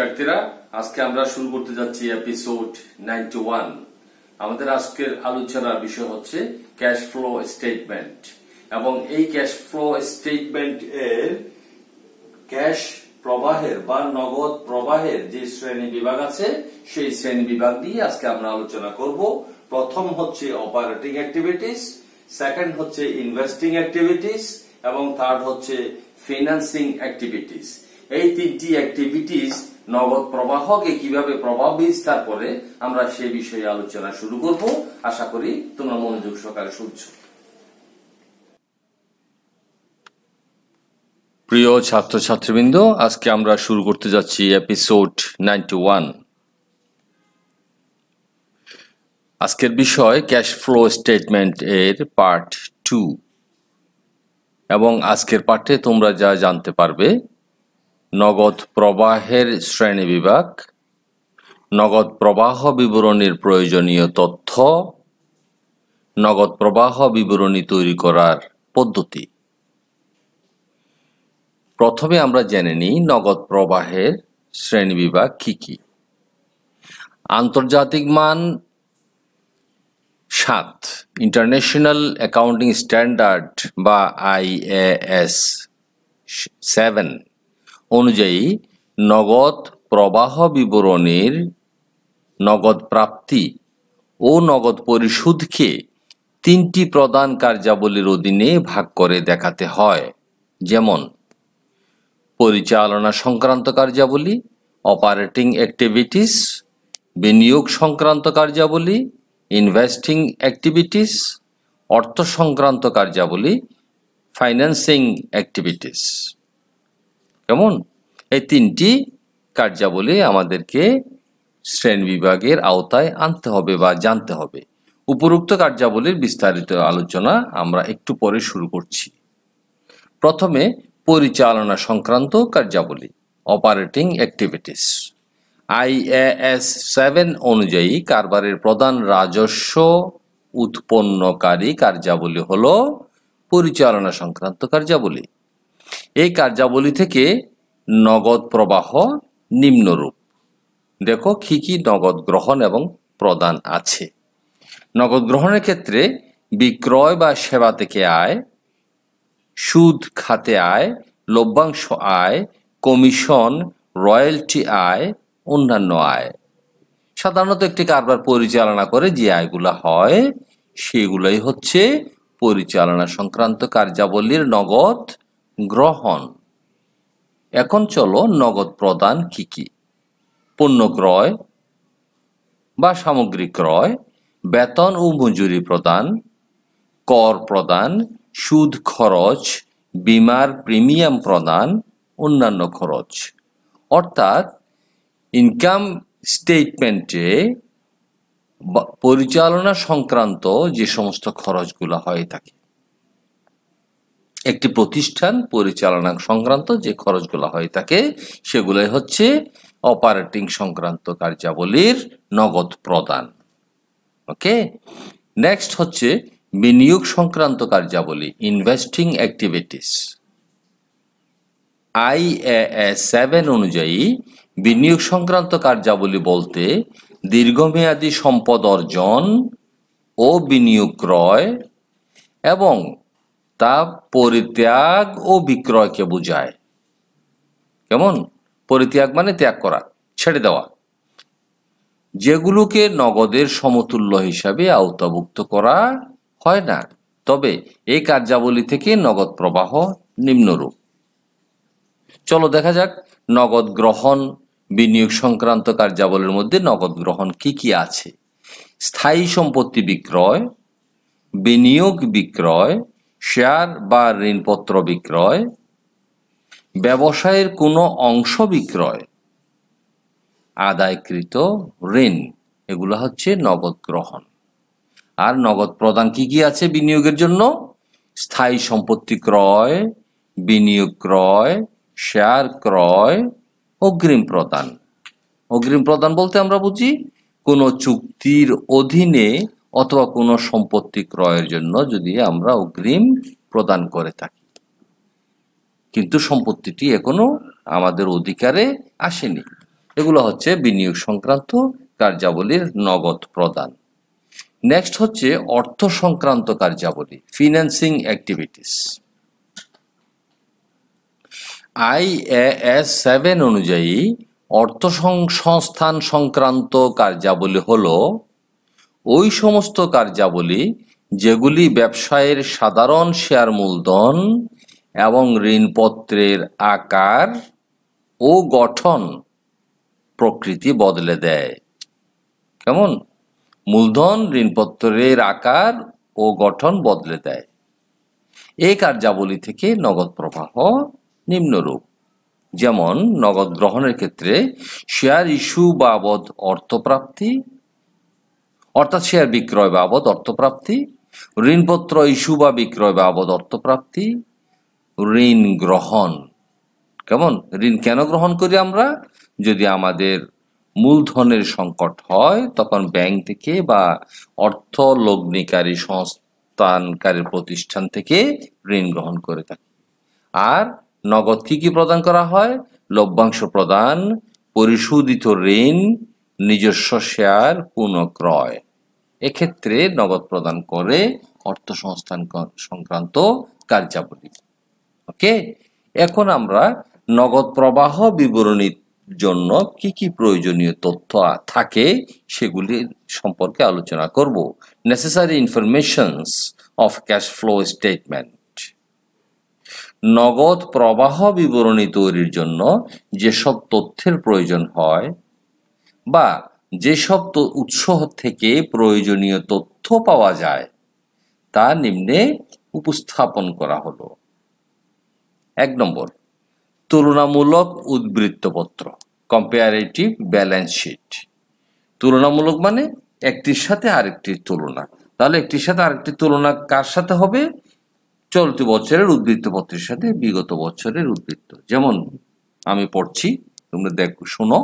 শিক্ষার্থীরা আজকে আমরা শুরু করতে যাচ্ছি এপিসোড নাইনটি আমাদের আজকের আলোচনার বিষয় হচ্ছে ক্যাশ ফ্লো স্টেটমেন্ট এবং এই ক্যাশ ফ্লো স্টেটমেন্ট এর ক্যাশ প্রবাহের বা নগদ প্রবাহের যে শ্রেণী বিভাগ আছে সেই শ্রেণী বিভাগ দিয়ে আজকে আমরা আলোচনা করব প্রথম হচ্ছে অপারেটিং অ্যাক্টিভিটিস সেকেন্ড হচ্ছে ইনভেস্টিং অ্যাক্টিভিটিস এবং থার্ড হচ্ছে ফিনান্সিং অ্যাক্টিভিটিস এই তিনটি অ্যাক্টিভিটিস নগদ প্রবাহকে কিভাবে প্রভাব বিস্তার করে আমরা সে বিষয়ে আলোচনা শুরু করব আশা করি তোমরা মনোযোগ সহকারে শুনছ প্রিয় ছাত্রীবৃন্দ আজকে আমরা শুরু করতে যাচ্ছি এপিসোড নাইনটি ওয়ান আজকের বিষয় ক্যাশ ফ্লো স্টেটমেন্ট এর পার্ট টু এবং আজকের পাঠে তোমরা যা জানতে পারবে নগদ প্রবাহের শ্রেণী বিভাগ নগদ প্রবাহ বিবরণীর প্রয়োজনীয় তথ্য নগদ প্রবাহ বিবরণী তৈরি করার পদ্ধতি প্রথমে আমরা জেনে নিই নগদ প্রবাহের শ্রেণী বিভাগ কি কি আন্তর্জাতিক মান সাত ইন্টারন্যাশনাল অ্যাকাউন্টিং স্ট্যান্ডার্ড বা আইএএস সেভেন অনুযায়ী নগদ প্রবাহ বিবরণীর নগদ প্রাপ্তি ও নগদ পরিশোধকে তিনটি প্রধান কার্যাবলীর অধীনে ভাগ করে দেখাতে হয় যেমন পরিচালনা সংক্রান্ত কার্যাবলী অপারেটিং অ্যাক্টিভিটিস বিনিয়োগ সংক্রান্ত কার্যাবলী ইনভেস্টিং অ্যাক্টিভিটিস অর্থ সংক্রান্ত কার্যাবলী ফাইন্যান্সিং অ্যাক্টিভিটিস কেমন এই তিনটি কার্যাবলী আমাদেরকে শ্রেণী বিভাগের আওতায় আনতে হবে বা জানতে হবে উপরোক্ত কার্যাবলীর বিস্তারিত আলোচনা আমরা একটু পরে শুরু করছি প্রথমে পরিচালনা সংক্রান্ত কার্যাবলী অপারেটিং অ্যাক্টিভিটিস আইএএস সেভেন অনুযায়ী কারবারের প্রধান রাজস্ব উৎপন্নকারী কার্যাবলী হল পরিচালনা সংক্রান্ত কার্যাবলী এই কার্যাবলী থেকে নগদ প্রবাহ নিম্নরূপ দেখো কি কি নগদ গ্রহণ এবং প্রদান আছে নগদ গ্রহণের ক্ষেত্রে বিক্রয় বা সেবা থেকে আয় সুদ খাতে আয় লভ্যাংশ আয় কমিশন রয়্যালটি আয় অন্যান্য আয় সাধারণত একটি কারবার পরিচালনা করে যে আয়গুলো হয় সেগুলোই হচ্ছে পরিচালনা সংক্রান্ত কার্যাবলীর নগদ গ্রহণ এখন চলো নগদ প্রদান কি কি পণ্য ক্রয় বা সামগ্রী ক্রয় বেতন ও মজুরি প্রদান কর প্রদান সুদ খরচ বিমার প্রিমিয়াম প্রদান অন্যান্য খরচ অর্থাৎ ইনকাম স্টেটমেন্টে পরিচালনা সংক্রান্ত যে সমস্ত খরচগুলো হয়ে থাকে একটি প্রতিষ্ঠান পরিচালনা সংক্রান্ত যে খরচগুলো হয় তাকে সেগুলোই হচ্ছে অপারেটিং সংক্রান্ত কার্যাবলীর নগদ প্রদান ওকে নেক্সট হচ্ছে বিনিয়োগ সংক্রান্ত কার্যাবলী ইনভেস্টিং অ্যাক্টিভিটিস আই সেভেন অনুযায়ী বিনিয়োগ সংক্রান্ত কার্যাবলী বলতে দীর্ঘমেয়াদী সম্পদ অর্জন ও বিনিয়োগ ক্রয় এবং তা পরিত্যাগ ও বিক্রয়কে বোঝায় কেমন পরিত্যাগ মানে ত্যাগ করা ছেড়ে দেওয়া যেগুলোকে নগদের সমতুল্য হিসাবে আওতাভুক্ত করা হয় না তবে এই কার্যাবলী থেকে নগদ প্রবাহ নিম্নরূপ চলো দেখা যাক নগদ গ্রহণ বিনিয়োগ সংক্রান্ত কার্যাবলীর মধ্যে নগদ গ্রহণ কি কি আছে স্থায়ী সম্পত্তি বিক্রয় বিনিয়োগ বিক্রয় শেয়ার বা ঋণপত্র বিক্রয় ব্যবসায়ের কোনো অংশ বিক্রয় আদায়কৃত ঋণ এগুলো হচ্ছে নগদ গ্রহণ আর নগদ প্রদান কি কি আছে বিনিয়োগের জন্য স্থায়ী সম্পত্তি ক্রয় বিনিয়োগ ক্রয় শেয়ার ক্রয় অগ্রিম প্রদান অগ্রিম প্রদান বলতে আমরা বুঝি কোনো চুক্তির অধীনে অথবা কোনো সম্পত্তি ক্রয়ের জন্য যদি আমরা অগ্রিম প্রদান করে থাকি কিন্তু সম্পত্তিটি এখনো আমাদের অধিকারে আসেনি এগুলো হচ্ছে বিনিয়োগ সংক্রান্ত কার্যাবলীর নগদ প্রদান নেক্সট হচ্ছে অর্থ সংক্রান্ত কার্যাবলী ফিন্যান্সিং অ্যাক্টিভিটিস এস সেভেন অনুযায়ী অর্থ সংস্থান সংক্রান্ত কার্যাবলী হলো ওই সমস্ত কার্যাবলী যেগুলি ব্যবসায়ের সাধারণ শেয়ার মূলধন এবং ঋণপত্রের আকার ও গঠন প্রকৃতি বদলে দেয় কেমন মূলধন ঋণপত্রের আকার ও গঠন বদলে দেয় এই কার্যাবলী থেকে নগদ প্রবাহ নিম্নরূপ যেমন নগদ গ্রহণের ক্ষেত্রে শেয়ার ইস্যু বাবদ অর্থপ্রাপ্তি অর্থাৎ শেয়ার বিক্রয় বাবদ অর্থপ্রাপ্তি ঋণপত্র ইস্যু বা বিক্রয় বাবদ অর্থপ্রাপ্তি ঋণ গ্রহণ কেমন ঋণ কেন গ্রহণ করি আমরা যদি আমাদের মূলধনের সংকট হয় তখন ব্যাংক থেকে বা অর্থ লগ্নিকারী সংস্থানকারী প্রতিষ্ঠান থেকে ঋণ গ্রহণ করে থাকি আর নগদ কি কি প্রদান করা হয় লভ্যাংশ প্রদান পরিশোধিত ঋণ নিজস্ব শেয়ার ক্রয় এক্ষেত্রে নগদ প্রদান করে অর্থ সংস্থান সংক্রান্ত কার্যাবলী ওকে এখন আমরা নগদ প্রবাহ বিবরণীর জন্য কি কি প্রয়োজনীয় তথ্য থাকে সেগুলির সম্পর্কে আলোচনা করব necessary informations of cash flow statement নগদ প্রবাহ বিবরণী তৈরির জন্য যেসব তথ্যের প্রয়োজন হয় বা যেসব উৎস থেকে প্রয়োজনীয় তথ্য পাওয়া যায় তা নিম্নে উপস্থাপন করা হলো এক নম্বর তুলনামূলক উদ্বৃত্তপত্র কম্পেয়ারেটিভ ব্যালেন্স শিট তুলনামূলক মানে একটির সাথে আরেকটির তুলনা তাহলে একটির সাথে আরেকটির তুলনা কার সাথে হবে চলতি বছরের উদ্বৃত্তপত্রের সাথে বিগত বছরের উদ্বৃত্ত যেমন আমি পড়ছি তোমরা দেখো শোনো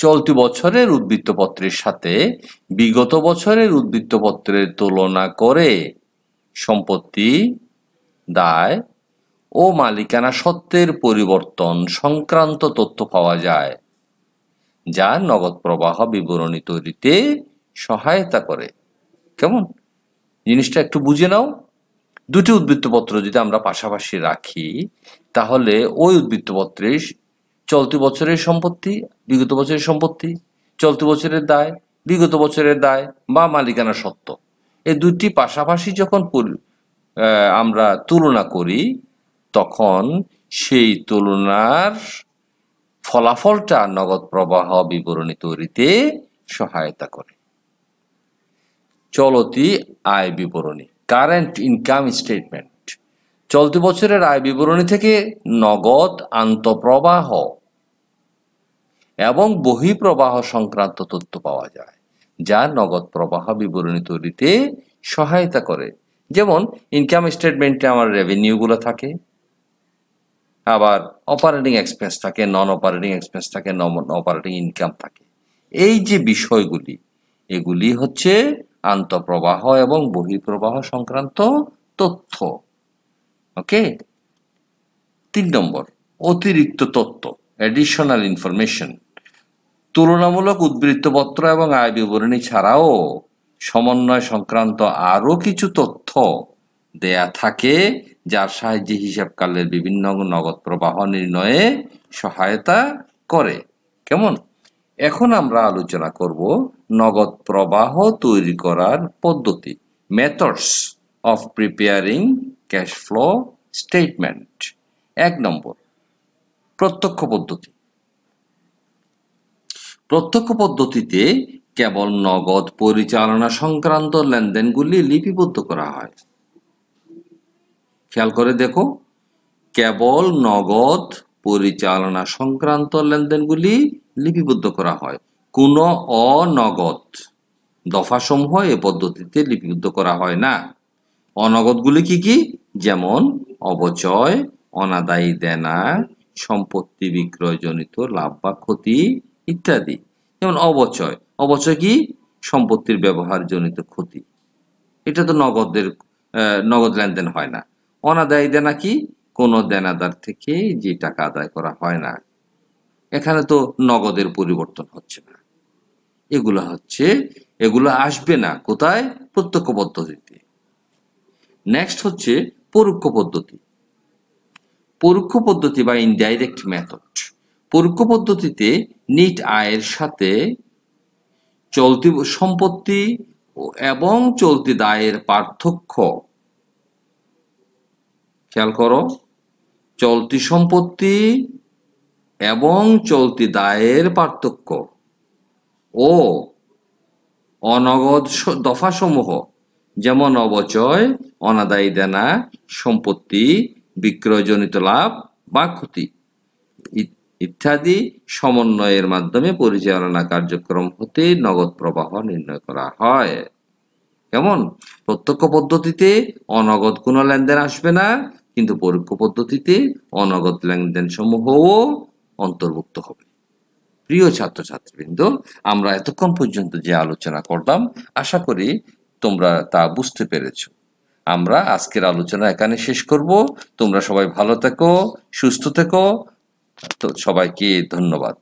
চলতি বছরের উদ্বৃত্তপত্রের সাথে বিগত বছরের উদ্বৃত্তপত্রের তুলনা করে সম্পত্তি দায় ও মালিকানা সত্ত্বের পরিবর্তন সংক্রান্ত তথ্য পাওয়া যায় যা নগদ প্রবাহ বিবরণী তৈরিতে সহায়তা করে কেমন জিনিসটা একটু বুঝে নাও দুটি উদ্বৃত্তপত্র যদি আমরা পাশাপাশি রাখি তাহলে ওই উদ্বৃত্তপত্রের চলতি বছরের সম্পত্তি বিগত বছরের সম্পত্তি চলতি বছরের দায় বিগত বছরের দায় বা মালিকানা সত্ত্ব এই দুটি পাশাপাশি যখন আমরা তুলনা করি তখন সেই তুলনার ফলাফলটা নগদ প্রবাহ বিবরণী তৈরিতে সহায়তা করে চলতি আয় বিবরণী কারেন্ট ইনকাম স্টেটমেন্ট চলতি বছরের আয় বিবরণী থেকে নগদ আন্তঃপ্রবাহ এবং বহিঃপ্রবাহ সংক্রান্ত তথ্য পাওয়া যায় যা নগদ প্রবাহ বিবরণী তৈরিতে সহায়তা করে যেমন ইনকাম স্টেটমেন্টে আমার রেভিনিউগুলো থাকে আবার অপারেটিং এক্সপেন্স থাকে নন অপারেটিং এক্সপেন্স থাকে নন অপারেটিং ইনকাম থাকে এই যে বিষয়গুলি এগুলি হচ্ছে আন্তঃপ্রবাহ এবং বহিঃপ্রবাহ সংক্রান্ত তথ্য ওকে তিন নম্বর অতিরিক্ত তথ্য অ্যাডিশনাল ইনফরমেশন তুলনামূলক উদ্বৃত্তপত্র এবং আয় বিবরণী ছাড়াও সমন্বয় সংক্রান্ত আরও কিছু তথ্য দেয়া থাকে যার সাহায্যে হিসাবকালের বিভিন্ন নগদ প্রবাহ নির্ণয়ে সহায়তা করে কেমন এখন আমরা আলোচনা করব নগদ প্রবাহ তৈরি করার পদ্ধতি methods of preparing cash flow statement এক নম্বর প্রত্যক্ষ পদ্ধতি প্রত্যক্ষ পদ্ধতিতে কেবল নগদ পরিচালনা সংক্রান্ত লেনদেনগুলি লিপিবদ্ধ করা হয় খেয়াল করে দেখো কেবল নগদ পরিচালনা সংক্রান্ত লেনদেনগুলি লিপিবদ্ধ করা হয় কোনো অনগদ দফাসমূহ এ পদ্ধতিতে লিপিবদ্ধ করা হয় না অনগদগুলি কি কি যেমন অবচয় অনাদায়ী দেনা সম্পত্তি বিক্রয়জনিত লাভ বা ক্ষতি ইত্যাদি যেমন অবচয় অবচয় কি সম্পত্তির ব্যবহারজনিত ক্ষতি এটা তো নগদের নগদ লেনদেন হয় না অনাদায় দেনা কি কোনো দেনাদার থেকে যে টাকা আদায় করা হয় না এখানে তো নগদের পরিবর্তন হচ্ছে না এগুলো হচ্ছে এগুলো আসবে না কোথায় প্রত্যক্ষ পদ্ধতিতে নেক্সট হচ্ছে পরোক্ষ পদ্ধতি পরোক্ষ পদ্ধতি বা ইনডাইরেক্ট মেথড পরোক্ষ পদ্ধতিতে নিট আয়ের সাথে চলতি সম্পত্তি এবং চলতি দায়ের পার্থক্য খেয়াল করো চলতি সম্পত্তি এবং চলতি দায়ের পার্থক্য ও অনগদ দফাসমূহ যেমন অবচয় অনাদায়ী দেনা সম্পত্তি বিক্রয়জনিত লাভ বা ক্ষতি ইত্যাদি সমন্বয়ের মাধ্যমে পরিচালনা কার্যক্রম হতে নগদ প্রবাহ নির্ণয় করা হয় কেমন প্রত্যক্ষ পদ্ধতিতে অনগদ কোনো লেনদেন আসবে না কিন্তু পরোক্ষ পদ্ধতিতে অনগদ লেনদেন সমূহও অন্তর্ভুক্ত হবে প্রিয় ছাত্রছাত্রীবৃন্দ আমরা এতক্ষণ পর্যন্ত যে আলোচনা করলাম আশা করি তোমরা তা বুঝতে পেরেছ আমরা আজকের আলোচনা এখানে শেষ করব তোমরা সবাই ভালো থেকো সুস্থ থেকো তো সবাইকে ধন্যবাদ